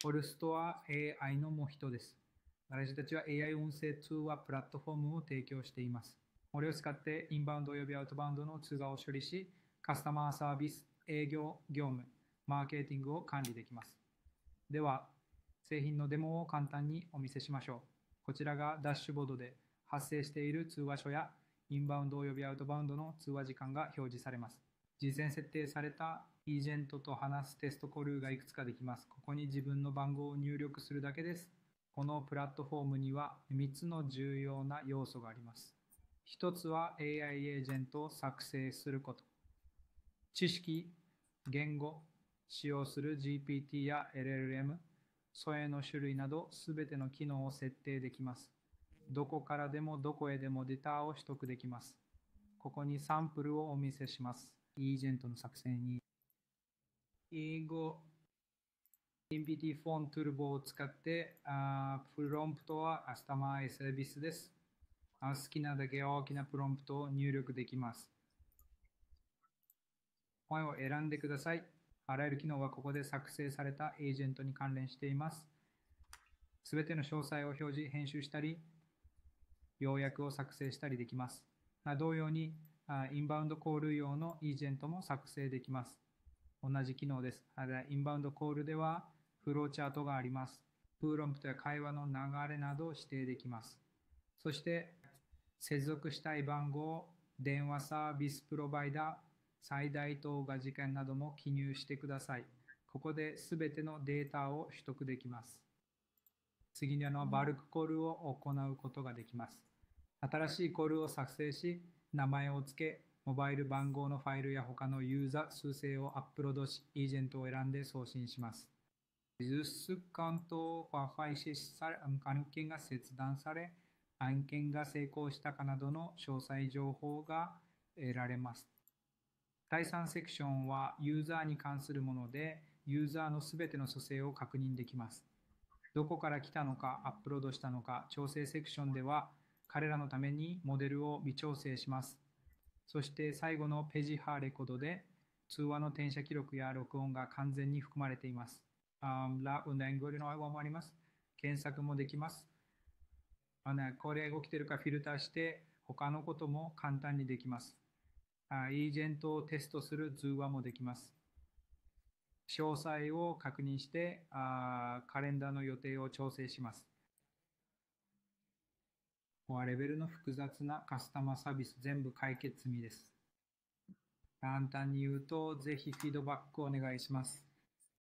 ホルストは AI のも人です。私たちは AI 音声通話プラットフォームを提供しています。これを使ってインバウンド及びアウトバウンドの通話を処理し、カスタマーサービス、営業、業務、マーケティングを管理できます。では、製品のデモを簡単にお見せしましょう。こちらがダッシュボードで発生している通話書やインバウンド及びアウトバウンドの通話時間が表示されます。事前設定されたエージェントと話すテストコルがいくつかできます。ここに自分の番号を入力するだけです。このプラットフォームには3つの重要な要素があります。1つは AI エージェントを作成すること。知識、言語、使用する GPT や LLM、素影の種類など全ての機能を設定できます。どこからでもどこへでもデータを取得できます。ここにサンプルをお見せします。イージェントの作成に、英語 NPT フォントゥルボを使って、あプロンプトはアスタマーサービスです。好きなだけ大きなプロンプトを入力できます。声を選んでください。あらゆる機能はここで作成されたエージェントに関連しています。すべての詳細を表示、編集したり、要約を作成したりできます。同様に、インバウンドコール用のエージェントも作成できます。同じ機能です。インバウンドコールではフローチャートがあります。プーロンプトや会話の流れなどを指定できます。そして、接続したい番号、電話サービスプロバイダー、最大等が事件なども記入してください。ここで全てのデータを取得できます。次にあのバルクコールを行うことができます。新しいコールを作成し、名前を付け、モバイル番号のファイルや他のユーザ数勢をアップロードし、エージェントを選んで送信します。実感とファイシスされ、関係が切断され、案件が成功したかなどの詳細情報が得られます。第3セクションはユーザーに関するもので、ユーザーのすべての蘇生を確認できます。どこから来たのか、アップロードしたのか、調整セクションでは、彼らのためにモデルを微調整します。そして最後のペジハーレコードで通話の転写記録や録音が完全に含まれています。Um, la una e n g もあります。検索もできます。あのこれが起きてるかフィルターして他のことも簡単にできます。あエージェントをテストする通話もできます。詳細を確認してあカレンダーの予定を調整します。コアレベルの複雑なカスタマーサービス全部解決済みです。簡単に言うと、ぜひフィードバックをお願いします。